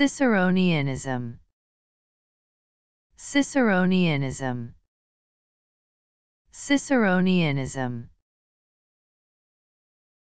Ciceronianism Ciceronianism Ciceronianism